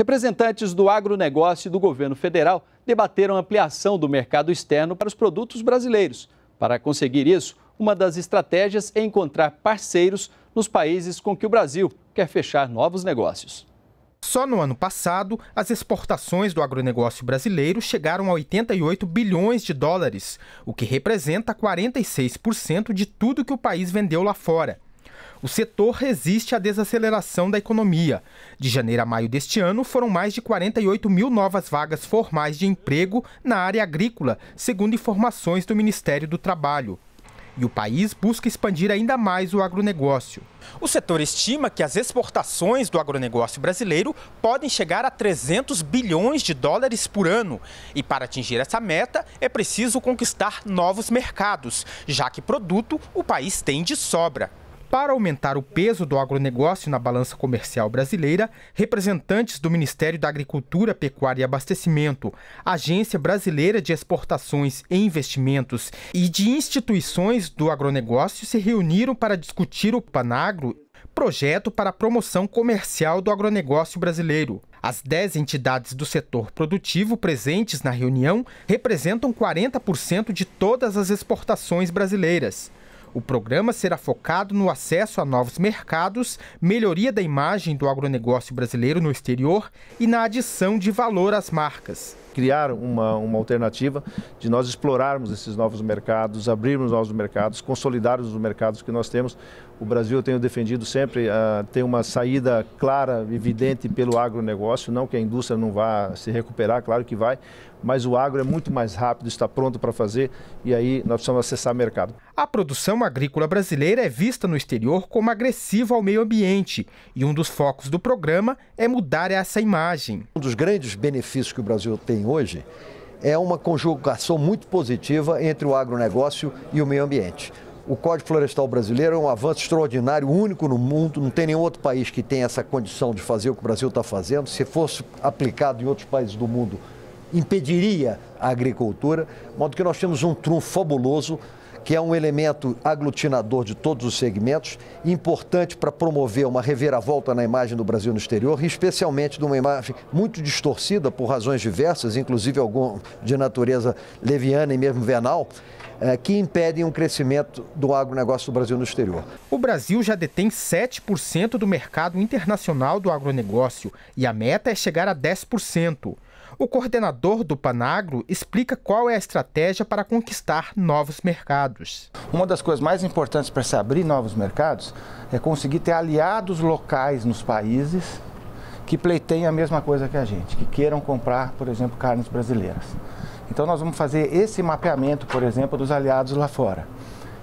Representantes do agronegócio e do governo federal debateram a ampliação do mercado externo para os produtos brasileiros. Para conseguir isso, uma das estratégias é encontrar parceiros nos países com que o Brasil quer fechar novos negócios. Só no ano passado, as exportações do agronegócio brasileiro chegaram a 88 bilhões de dólares, o que representa 46% de tudo que o país vendeu lá fora. O setor resiste à desaceleração da economia. De janeiro a maio deste ano, foram mais de 48 mil novas vagas formais de emprego na área agrícola, segundo informações do Ministério do Trabalho. E o país busca expandir ainda mais o agronegócio. O setor estima que as exportações do agronegócio brasileiro podem chegar a 300 bilhões de dólares por ano. E para atingir essa meta, é preciso conquistar novos mercados, já que produto o país tem de sobra. Para aumentar o peso do agronegócio na balança comercial brasileira, representantes do Ministério da Agricultura, Pecuária e Abastecimento, Agência Brasileira de Exportações e Investimentos e de instituições do agronegócio se reuniram para discutir o Panagro, projeto para a promoção comercial do agronegócio brasileiro. As 10 entidades do setor produtivo presentes na reunião representam 40% de todas as exportações brasileiras. O programa será focado no acesso a novos mercados, melhoria da imagem do agronegócio brasileiro no exterior e na adição de valor às marcas criar uma, uma alternativa de nós explorarmos esses novos mercados, abrirmos novos mercados, consolidarmos os mercados que nós temos. O Brasil, eu tenho defendido sempre, uh, ah, tem uma saída clara, evidente pelo agronegócio, não que a indústria não vá se recuperar, claro que vai, mas o agro é muito mais rápido, está pronto para fazer e aí nós precisamos acessar mercado. A produção agrícola brasileira é vista no exterior como agressiva ao meio ambiente e um dos focos do programa é mudar essa imagem. Um dos grandes benefícios que o Brasil tem tem hoje é uma conjugação muito positiva entre o agronegócio e o meio ambiente. O Código Florestal Brasileiro é um avanço extraordinário, único no mundo, não tem nenhum outro país que tenha essa condição de fazer o que o Brasil está fazendo. Se fosse aplicado em outros países do mundo, impediria a agricultura, de modo que nós temos um trunfo fabuloso que é um elemento aglutinador de todos os segmentos, importante para promover uma reviravolta na imagem do Brasil no exterior, especialmente de uma imagem muito distorcida por razões diversas, inclusive algum de natureza leviana e mesmo venal, eh, que impedem um crescimento do agronegócio do Brasil no exterior. O Brasil já detém 7% do mercado internacional do agronegócio e a meta é chegar a 10%. O coordenador do Panagro explica qual é a estratégia para conquistar novos mercados. Uma das coisas mais importantes para se abrir novos mercados é conseguir ter aliados locais nos países que pleiteiem a mesma coisa que a gente, que queiram comprar, por exemplo, carnes brasileiras. Então nós vamos fazer esse mapeamento, por exemplo, dos aliados lá fora.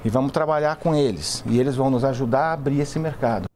E vamos trabalhar com eles. E eles vão nos ajudar a abrir esse mercado.